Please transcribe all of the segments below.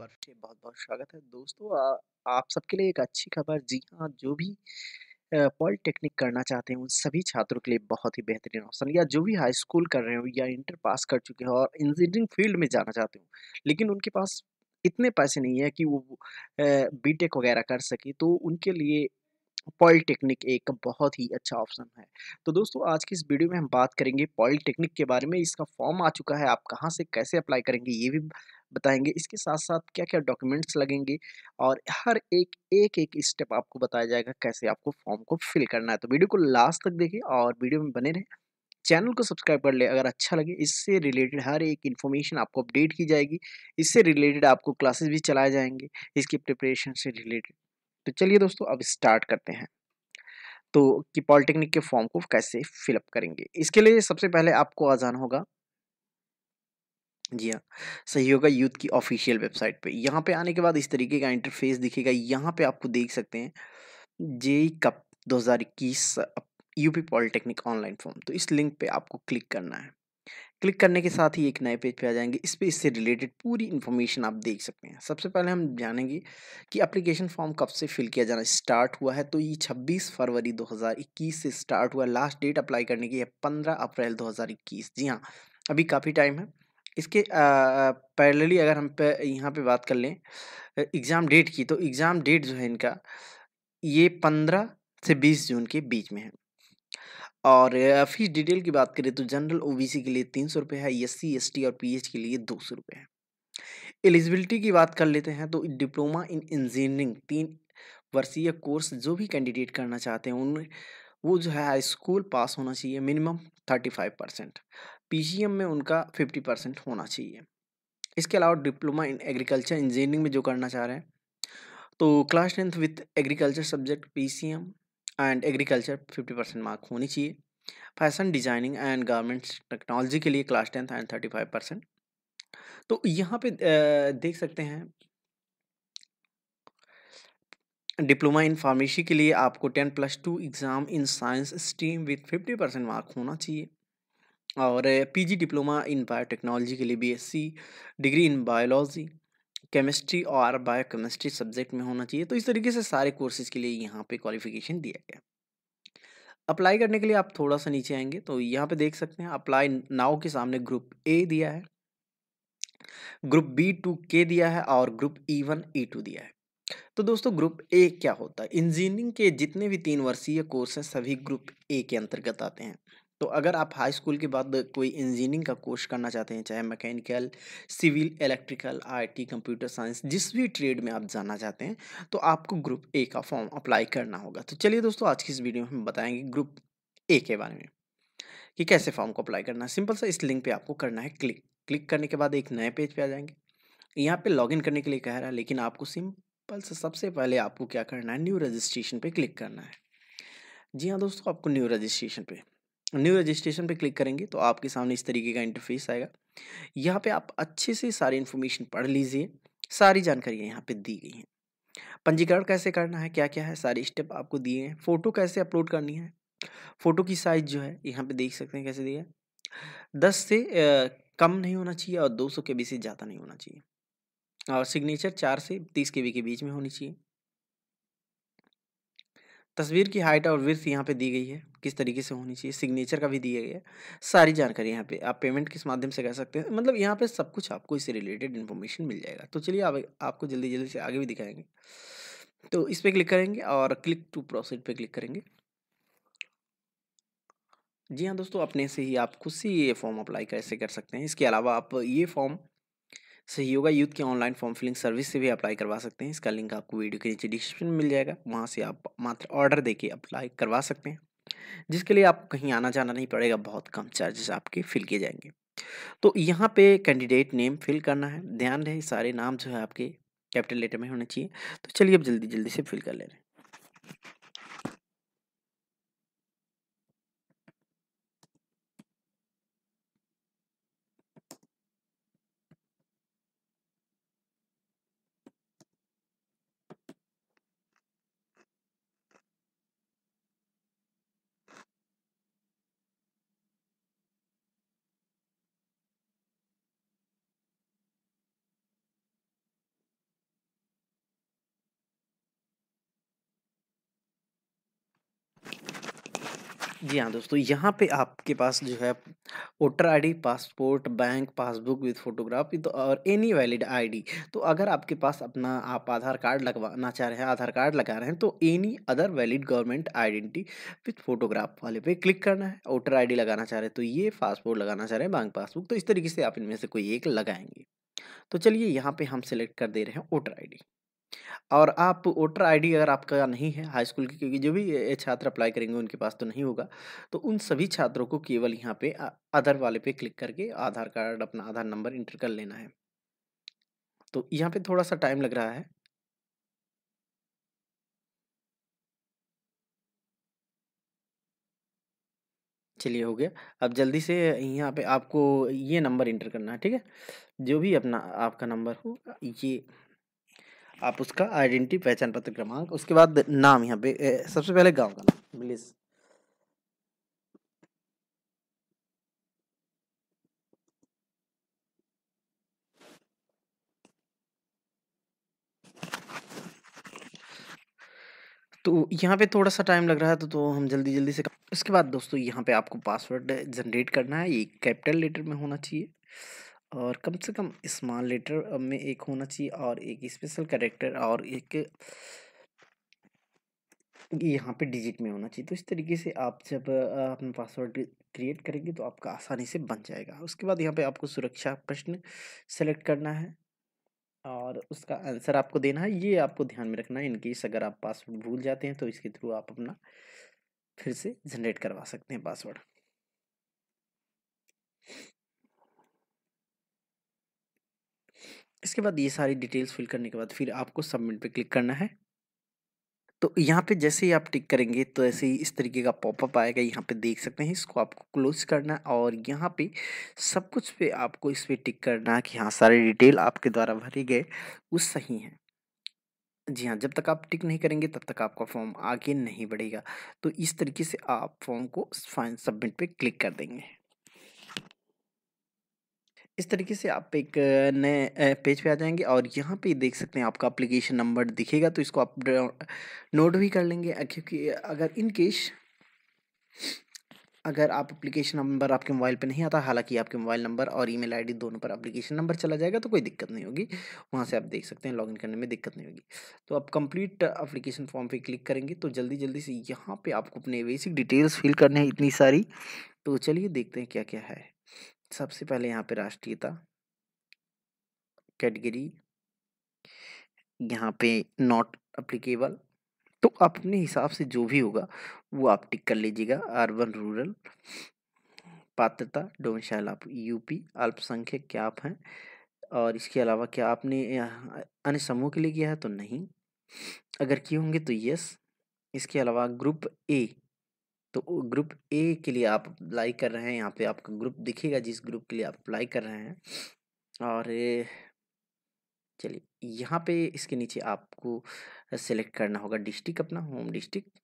बार फिर बहुत बहुत स्वागत है दोस्तों आ, आप सबके लिए एक अच्छी खबर जी हाँ जो भी पॉलिटेक्निक करना चाहते हैं उन सभी छात्रों के लिए बहुत ही बेहतरीन ऑप्शन या जो भी हाई स्कूल कर रहे हो या इंटर पास कर चुके हो और इंजीनियरिंग फील्ड में जाना चाहते हो लेकिन उनके पास इतने पैसे नहीं है कि वो बीटेक वगैरह कर सके तो उनके लिए पॉलिटेक्निक एक बहुत ही अच्छा ऑप्शन है तो दोस्तों आज की इस वीडियो में हम बात करेंगे पॉलिटेक्निक के बारे में इसका फॉर्म आ चुका है आप कहाँ से कैसे अप्लाई करेंगे ये भी बताएंगे इसके साथ साथ क्या क्या डॉक्यूमेंट्स लगेंगे और हर एक एक एक स्टेप आपको बताया जाएगा कैसे आपको फॉर्म को फिल करना है तो वीडियो को लास्ट तक देखें और वीडियो में बने रहें चैनल को सब्सक्राइब कर ले अगर अच्छा लगे इससे रिलेटेड हर एक इन्फॉर्मेशन आपको अपडेट की जाएगी इससे रिलेटेड आपको क्लासेस भी चलाए जाएंगे इसकी प्रिपरेशन से रिलेटेड तो चलिए दोस्तों अब स्टार्ट करते हैं तो कि पॉलिटेक्निक के फॉर्म को कैसे फिलअप करेंगे इसके लिए सबसे पहले आपको आजान होगा जी हाँ सही होगा यूथ की ऑफिशियल वेबसाइट पे यहाँ पे आने के बाद इस तरीके का इंटरफेस दिखेगा यहाँ पे आपको देख सकते हैं J cup 2021 UP polytechnic online form तो इस लिंक पे आपको क्लिक करना है क्लिक करने के साथ ही एक नए पेज पे आ जाएंगे इस पर इससे रिलेटेड पूरी इन्फॉर्मेशन आप देख सकते हैं सबसे पहले हम जानेंगे कि एप्लीकेशन फॉर्म कब से फिल किया जाना स्टार्ट हुआ है तो ये 26 फरवरी 2021 से स्टार्ट हुआ लास्ट डेट अप्लाई करने की है 15 अप्रैल 2021 जी हाँ अभी काफ़ी टाइम है इसके पैरली अगर हम पे यहाँ पर बात कर लें एग्ज़ाम डेट की तो एग्ज़ाम डेट जो है इनका ये पंद्रह से बीस जून के बीच में है और फीस डिटेल की बात करें तो जनरल ओबीसी के लिए तीन सौ रुपये है एस सी एस टी और पी के लिए दो सौ रुपये है एलिजिबिलिटी की बात कर लेते हैं तो डिप्लोमा इन इंजीनियरिंग तीन वर्षीय कोर्स जो भी कैंडिडेट करना चाहते हैं उन वो जो है हाई स्कूल पास होना चाहिए minimum thirty five percent P में उनका फिफ्टी परसेंट होना चाहिए इसके अलावा डिप्लोमा इन एग्रीकल्चर इंजीनियरिंग में जो करना चाह रहे हैं तो class tenth with agriculture subject P C M and agriculture fifty percent mark होनी चाहिए fashion designing and garments technology के लिए class tenth and thirty five percent तो यहाँ पे देख सकते हैं डिप्लोमा इन फार्मेसी के लिए आपको ten plus two exam in science stream with fifty percent mark होना चाहिए और पीजी डिप्लोमा इन बायोटेक्नोलॉजी के लिए BSc degree in biology chemistry और बायोकेमिस्ट्री सब्जेक्ट में होना चाहिए तो इस तरीके से सारे कोर्सेज के लिए यहाँ पे क्वालिफिकेशन दिया गया अप्लाई करने के लिए आप थोड़ा सा नीचे आएंगे तो यहाँ पे देख सकते हैं अप्लाई नाव के सामने ग्रुप ए दिया है ग्रुप बी टू के दिया है और group E one E two दिया है तो दोस्तों ग्रुप ए क्या होता है इंजीनियरिंग के जितने भी तीन वर्षीय कोर्स हैं सभी ग्रुप ए के अंतर्गत आते हैं तो अगर आप हाई स्कूल के बाद कोई इंजीनियरिंग का कोर्स करना चाहते हैं चाहे mechanical civil electrical IT computer science जिस भी ट्रेड में आप जाना चाहते हैं तो आपको ग्रुप ए का फॉर्म अप्लाई करना होगा तो चलिए दोस्तों आज की इस वीडियो में हम बताएंगे ग्रुप ए के बारे में कि कैसे फॉर्म को अप्लाई करना है सिंपल सा इस लिंक पर आपको करना है क्लिक क्लिक करने के बाद एक नए पेज पर आ जाएंगे यहाँ पर लॉग करने के लिए कह रहा है लेकिन आपको सिंपल से सबसे पहले आपको क्या करना है न्यू रजिस्ट्रेशन पे क्लिक करना है जी हाँ दोस्तों आपको न्यू रजिस्ट्रेशन पर न्यू रजिस्ट्रेशन पे क्लिक करेंगे तो आपके सामने इस तरीके का इंटरफेस आएगा यहाँ पे आप अच्छे से सारी इन्फॉर्मेशन पढ़ लीजिए सारी जानकारियाँ यहाँ पे दी गई हैं पंजीकरण कैसे करना है क्या क्या है सारे स्टेप आपको दिए हैं फ़ोटो कैसे अपलोड करनी है फ़ोटो की साइज़ जो है यहाँ पे देख सकते हैं कैसे दिया है दस से कम नहीं होना चाहिए और दो सौ के बी से ज़्यादा नहीं होना चाहिए और सिग्नेचर चार से तीस के बी के बीच में होनी चाहिए तस्वीर की हाइट और विर्थ यहाँ पे दी गई है किस तरीके से होनी चाहिए सिग्नेचर का भी दिया गया है सारी जानकारी यहाँ पे आप पेमेंट किस माध्यम से कर सकते हैं मतलब यहाँ पे सब कुछ आपको इससे रिलेटेड इन्फॉर्मेशन मिल जाएगा तो चलिए आप, आपको जल्दी जल्दी से आगे भी दिखाएंगे तो इस पर क्लिक करेंगे और क्लिक टू प्रोसीड पर क्लिक करेंगे जी हाँ दोस्तों अपने से ही आप खुद से ये फॉर्म अप्लाई कैसे कर सकते हैं इसके अलावा आप ये फॉर्म सहयोगा यूथ के ऑनलाइन फॉर्म फिलिंग सर्विस से भी अप्लाई करवा सकते हैं इसका लिंक आपको वीडियो के नीचे डिस्क्रिप्शन में मिल जाएगा वहाँ से आप मात्र ऑर्डर दे के अप्लाई करवा सकते हैं जिसके लिए आपको कहीं आना जाना नहीं पड़ेगा बहुत कम चार्जेस आपके फिल किए जाएंगे तो यहाँ पे कैंडिडेट नेम फिल करना है ध्यान रहे सारे नाम जो है आपके कैपिटल लेटर में होने चाहिए तो चलिए अब जल्दी जल्दी से फिल कर ले रहे हैं जी हाँ दोस्तों यहाँ पे आपके पास जो है voter ID passport bank passbook with photograph तो और एनी वैलिड आईडी तो अगर आपके पास अपना आप आधार कार्ड लगवाना चाह रहे हैं आधार कार्ड लगा रहे हैं तो any other valid government identity with photograph वाले पे क्लिक करना है वोटर आई लगाना चाह रहे हैं तो ये पासपोर्ट लगाना चाह रहे हैं बैंक पासबुक तो इस तरीके से आप इनमें से कोई एक लगाएंगे तो चलिए यहाँ पर हम सेलेक्ट कर दे रहे हैं वोटर आई और आप वोटर आईडी अगर आपका नहीं है हाई स्कूल की क्योंकि जो भी छात्र अप्लाई करेंगे उनके पास तो नहीं होगा तो उन सभी छात्रों को केवल यहाँ पे आधार वाले पे क्लिक करके आधार कार्ड अपना आधार नंबर इंटर कर लेना है तो यहाँ पे थोड़ा सा टाइम लग रहा है चलिए हो गया अब जल्दी से यहाँ पे आपको ये नंबर इंटर करना है ठीक है जो भी अपना आपका नंबर हो ये आप उसका आइडेंटिटी पहचान पत्र क्रमांक उसके बाद नाम यहाँ पे सबसे पहले गांव का नाम बिलिस तो यहाँ पे थोड़ा सा टाइम लग रहा है तो तो हम जल्दी जल्दी से उसके बाद दोस्तों यहाँ पे आपको पासवर्ड जनरेट करना है ये कैपिटल लेटर में होना चाहिए और कम से कम स्मॉल लेटर में एक होना चाहिए और एक स्पेशल कैरेक्टर और एक यहाँ पे डिजिट में होना चाहिए तो इस तरीके से आप जब अपना पासवर्ड क्रिएट करेंगे तो आपका आसानी से बन जाएगा उसके बाद यहाँ पे आपको सुरक्षा प्रश्न सेलेक्ट करना है और उसका आंसर आपको देना है ये आपको ध्यान में रखना है इनकेस अगर आप पासवर्ड भूल जाते हैं तो इसके थ्रू आप अपना फिर से जनरेट करवा सकते हैं पासवर्ड इसके बाद ये सारी डिटेल्स फिल करने के बाद फिर आपको सबमिट पे क्लिक करना है तो यहाँ पे जैसे ही आप टिक करेंगे तो ऐसे ही इस तरीके का पॉपअप आएगा यहाँ पे देख सकते हैं इसको आपको क्लोज करना है और यहाँ पे सब कुछ पे आपको इस पर टिक करना कि हाँ सारे डिटेल आपके द्वारा भरे गए वो सही हैं जी हाँ जब तक आप टिक नहीं करेंगे तब तक आपका फॉर्म आगे नहीं बढ़ेगा तो इस तरीके से आप फॉर्म को फाइन सबमिट पर क्लिक कर देंगे इस तरीके से आप एक नए पेज पे आ जाएंगे और यहाँ पे देख सकते हैं आपका अप्लीकेशन नंबर दिखेगा तो इसको आप नोट भी कर लेंगे क्योंकि अगर इन केस अगर आप एप्लीकेशन नंबर आपके मोबाइल पे नहीं आता हालांकि आपके मोबाइल नंबर और ईमेल आईडी दोनों पर एप्लीकेशन नंबर चला जाएगा तो कोई दिक्कत नहीं होगी वहाँ से आप देख सकते हैं लॉगिन करने में दिक्कत नहीं होगी तो आप कंप्लीट एप्लीकेशन फॉर्म पे क्लिक करेंगे तो जल्दी जल्दी से यहाँ पे आपको अपने बेसिक डिटेल्स फिल करने हैं इतनी सारी तो चलिए देखते हैं क्या क्या है सबसे पहले यहाँ पे राष्ट्रीयता कैटेगरी यहाँ पे नॉट अप्लीकेबल तो अपने हिसाब से जो भी होगा वो आप टिक कर लीजिएगा अर्बन रूरल पात्रता डोमिशाइल आप यूपी अल्पसंख्यक क्या आप हैं और इसके अलावा क्या आपने अन्य समूह के लिए किया है तो नहीं अगर किए होंगे तो यस इसके अलावा ग्रुप ए तो ग्रुप ए के लिए आप अप्लाई कर रहे हैं यहाँ पे आपका ग्रुप दिखेगा जिस ग्रुप के लिए आप अप्लाई कर रहे हैं और चलिए यहाँ पे इसके नीचे आपको सेलेक्ट करना होगा डिस्ट्रिक्ट अपना होम डिस्ट्रिक्ट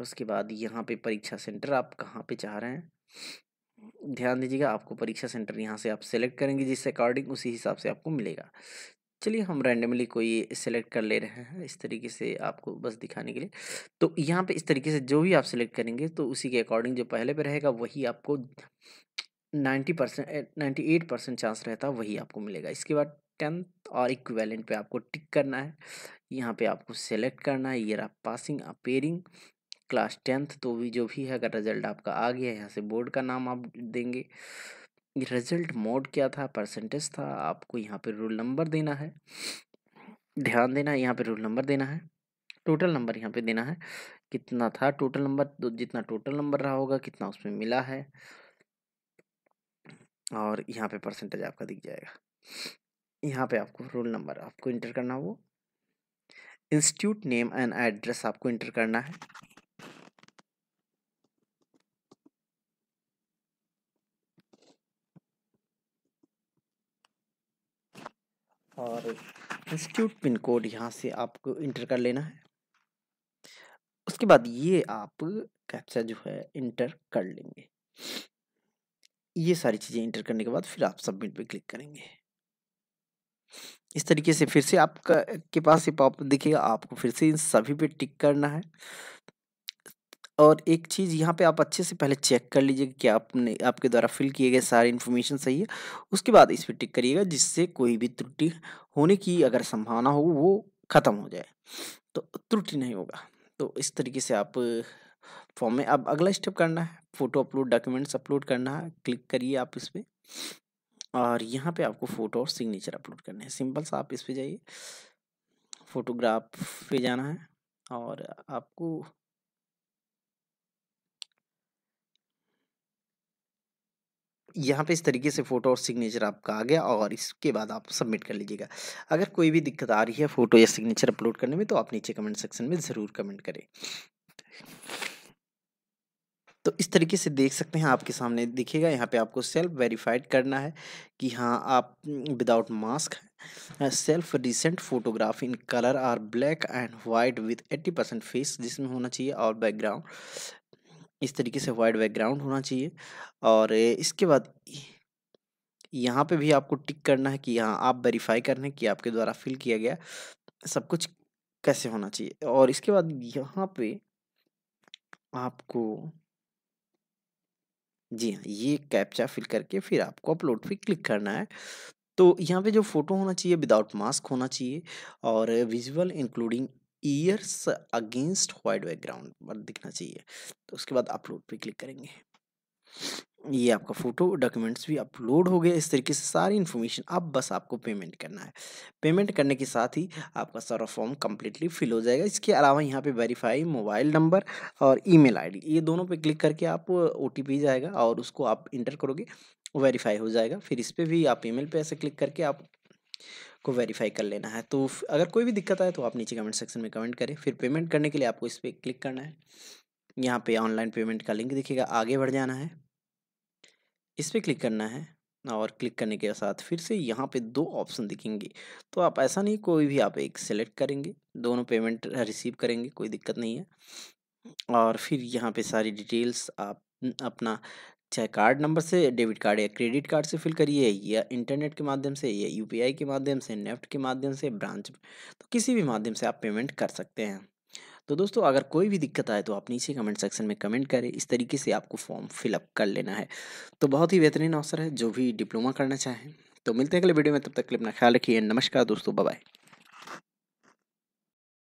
उसके बाद यहाँ पे परीक्षा सेंटर आप कहाँ पे चाह रहे हैं ध्यान दीजिएगा आपको परीक्षा सेंटर यहाँ से आप सेलेक्ट करेंगे जिस अकॉर्डिंग उसी हिसाब से आपको मिलेगा चलिए हम रैंडमली कोई सेलेक्ट कर ले रहे हैं इस तरीके से आपको बस दिखाने के लिए तो यहाँ पे इस तरीके से जो भी आप सेलेक्ट करेंगे तो उसी के अकॉर्डिंग जो पहले पे रहेगा वही आपको ninety percent ninety eight percent chance रहता है वही आपको मिलेगा इसके बाद टेंथ और इक्वेलेंट पे आपको टिक करना है यहाँ पे आपको सेलेक्ट करना है ये रहा पासिंग अपेयरिंग क्लास टेंथ तो भी जो भी है अगर रिजल्ट आपका आ गया यहाँ से बोर्ड का नाम आप देंगे रिजल्ट मोड क्या था परसेंटेज था आपको यहाँ पे रोल नंबर देना है ध्यान देना है यहाँ पे रोल नंबर देना है टोटल नंबर यहाँ पे देना है कितना था टोटल नंबर तो जितना टोटल नंबर रहा होगा कितना उसमें मिला है और यहाँ पे परसेंटेज आपका दिख जाएगा यहाँ पे आपको रोल नंबर आपको इंटर करना वो इंस्टीट्यूट नेम एंड एड्रेस आपको इंटर करना है और इंस्टीट्यूट पिन कोड यहाँ से आपको इंटर कर लेना है उसके बाद ये आप कैप्चा जो है इंटर कर लेंगे ये सारी चीज़ें इंटर करने के बाद फिर आप सबमिट पे क्लिक करेंगे इस तरीके से फिर से आपका के पास ये पॉप दिखेगा आपको फिर से इन सभी पे टिक करना है और एक चीज़ यहाँ पे आप अच्छे से पहले चेक कर लीजिए कि आपने आपके द्वारा फिल किए गए सारे इन्फॉर्मेशन सही है उसके बाद इस पर टिक करिएगा जिससे कोई भी त्रुटि होने की अगर संभावना हो वो ख़त्म हो जाए तो त्रुटि नहीं होगा तो इस तरीके से आप फॉर्म में अब अगला स्टेप करना है फ़ोटो अपलोड डॉक्यूमेंट्स अपलोड करना है क्लिक करिए आप इस पर और यहाँ पे आपको फ़ोटो और सिग्नेचर अपलोड करने हैं सिंपल सा आप इस पर जाइए फोटोग्राफ पे जाना है और आपको यहाँ पे इस तरीके से फ़ोटो और सिग्नेचर आपका आ गया और इसके बाद आप सबमिट कर लीजिएगा अगर कोई भी दिक्कत आ रही है फ़ोटो या सिग्नेचर अपलोड करने में तो आप नीचे कमेंट सेक्शन में ज़रूर कमेंट करें तो इस तरीके से देख सकते हैं आपके सामने दिखेगा यहाँ पे आपको सेल्फ वेरीफाइड करना है कि हाँ आप without mask self recent photograph in colour or black and white with eighty percent face जिसमें होना चाहिए और बैकग्राउंड इस तरीके से वाइट बैकग्राउंड होना चाहिए और इसके बाद यहाँ पे भी आपको टिक करना है कि यहाँ आप वेरीफाई करना है कि आपके द्वारा फिल किया गया सब कुछ कैसे होना चाहिए और इसके बाद यहाँ पे आपको जी हाँ ये कैप्चा फिल करके फिर आपको अपलोड पे क्लिक करना है तो यहाँ पे जो फ़ोटो होना चाहिए विदाउट मास्क होना चाहिए और visual including ears against white background पर दिखना चाहिए तो उसके बाद अपलोड पे क्लिक करेंगे ये आपका फ़ोटो डॉक्यूमेंट्स भी अपलोड हो गया इस तरीके से सारी इन्फॉर्मेशन अब बस आपको पेमेंट करना है पेमेंट करने के साथ ही आपका सारा फॉर्म कम्प्लीटली फिल हो जाएगा इसके अलावा यहाँ पे वेरीफाई मोबाइल नंबर और ईमेल आईडी ये दोनों पे क्लिक करके आप ओ जाएगा और उसको आप इंटर करोगे वेरीफाई हो जाएगा फिर इस पर भी आप ई पे ऐसे क्लिक करके आप को वेरीफाई कर लेना है तो अगर कोई भी दिक्कत आए तो आप नीचे कमेंट सेक्शन में कमेंट करें फिर पेमेंट करने के लिए आपको इस पर क्लिक करना है यहाँ पे ऑनलाइन पेमेंट का लिंक दिखेगा आगे बढ़ जाना है इस पर क्लिक करना है और क्लिक करने के साथ फिर से यहाँ पे दो ऑप्शन दिखेंगे तो आप ऐसा नहीं कोई भी आप एक सेलेक्ट करेंगे दोनों पेमेंट रिसीव करेंगे कोई दिक्कत नहीं है और फिर यहाँ पे सारी डिटेल्स आप अपना चाहे कार्ड नंबर से डेबिट कार्ड या क्रेडिट कार्ड से फिल करिए या इंटरनेट के माध्यम से या यूपीआई के माध्यम से नेफ्ट के माध्यम से ब्रांच तो किसी भी माध्यम से आप पेमेंट कर सकते हैं तो दोस्तों अगर कोई भी दिक्कत आए तो आप नीचे कमेंट सेक्शन में कमेंट करें इस तरीके से आपको फॉर्म फिलअप कर लेना है तो बहुत ही बेहतरीन अवसर है जो भी डिप्लोमा करना चाहें तो मिलते हैं अगले वीडियो में तब तक के लिए अपना ख्याल रखिए नमस्कार दोस्तों बाय